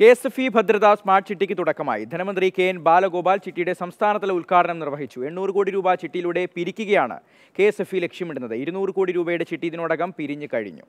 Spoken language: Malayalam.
കെ എസ് എഫ് ഇ ഭദ്രത സ്മാർട്ട് ചിട്ടിക്ക് തുടക്കമായി ധനമന്ത്രി കെ എൻ ബാലഗോപാൽ ചിട്ടിയുടെ സംസ്ഥാനതല ഉദ്ഘാടനം നിർവഹിച്ചു എണ്ണൂറ് കോടി രൂപ ചിട്ടിയിലൂടെ പിരിക്കുകയാണ് കെ എസ് എഫ് ഇ ലക്ഷ്യമിടുന്നത് ഇരുന്നൂറ് കോടി രൂപയുടെ ചിട്ടി ഇതിനോടകം പിരിഞ്ഞു കഴിഞ്ഞു